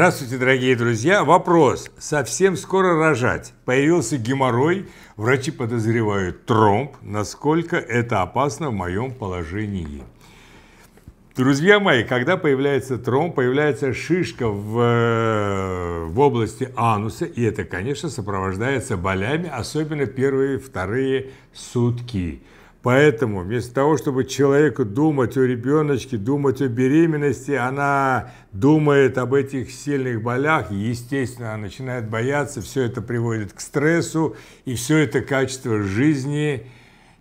Здравствуйте, дорогие друзья! Вопрос. Совсем скоро рожать. Появился геморрой. Врачи подозревают тромб. Насколько это опасно в моем положении? Друзья мои, когда появляется тромб, появляется шишка в, э, в области ануса, и это, конечно, сопровождается болями, особенно первые, вторые сутки. Поэтому вместо того, чтобы человеку думать о ребеночке, думать о беременности, она думает об этих сильных болях, и, естественно, она начинает бояться, все это приводит к стрессу, и все это качество жизни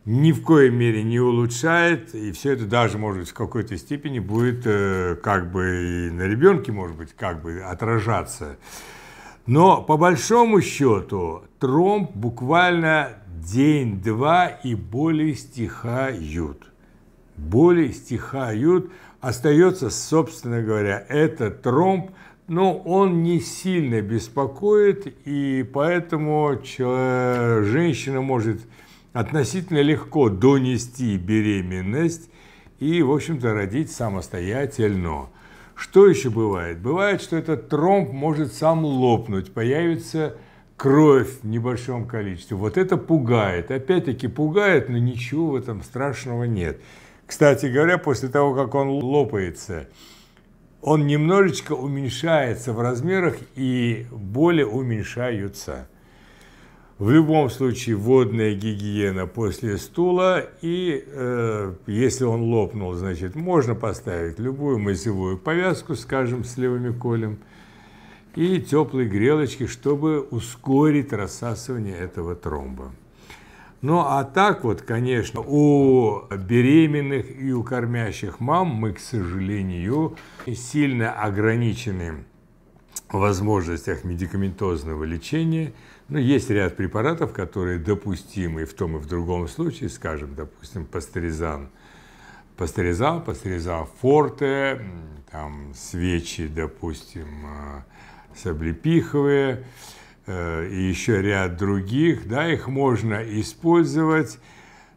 ни в коей мере не улучшает, и все это даже, может быть, в какой-то степени будет э, как бы и на ребенке, может быть, как бы отражаться. Но по большому счету тромб буквально день-два и боли стихают. Боли стихают, остается, собственно говоря, этот тромб, но он не сильно беспокоит, и поэтому человек, женщина может относительно легко донести беременность и, в общем-то, родить самостоятельно. Что еще бывает? Бывает, что этот тромб может сам лопнуть, появится кровь в небольшом количестве. Вот это пугает. Опять-таки пугает, но ничего в этом страшного нет. Кстати говоря, после того, как он лопается, он немножечко уменьшается в размерах и боли уменьшаются. В любом случае водная гигиена после стула и э, если он лопнул, значит можно поставить любую мазевую повязку, скажем, с левым колем – и теплой грелочки, чтобы ускорить рассасывание этого тромба. Ну а так вот, конечно, у беременных и у кормящих мам мы, к сожалению, сильно ограничены в возможностях медикаментозного лечения. Но есть ряд препаратов, которые допустимы в том и в другом случае, скажем, допустим, пастеризан, пастеризан, пастеризан форте, там свечи, допустим, а, саблепиховые э, и еще ряд других, да, их можно использовать,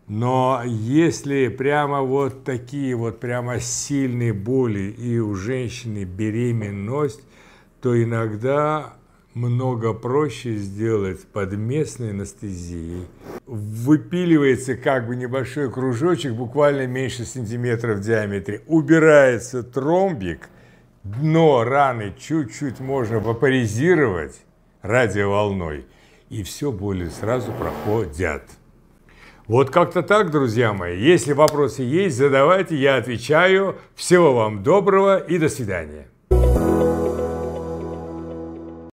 но если прямо вот такие вот прямо сильные боли и у женщины беременность, то иногда много проще сделать под местной анестезией. Выпиливается как бы небольшой кружочек, буквально меньше сантиметров в диаметре. Убирается тромбик, дно раны чуть-чуть можно вапоризировать радиоволной, и все боли сразу проходят. Вот как-то так, друзья мои. Если вопросы есть, задавайте, я отвечаю. Всего вам доброго и до свидания.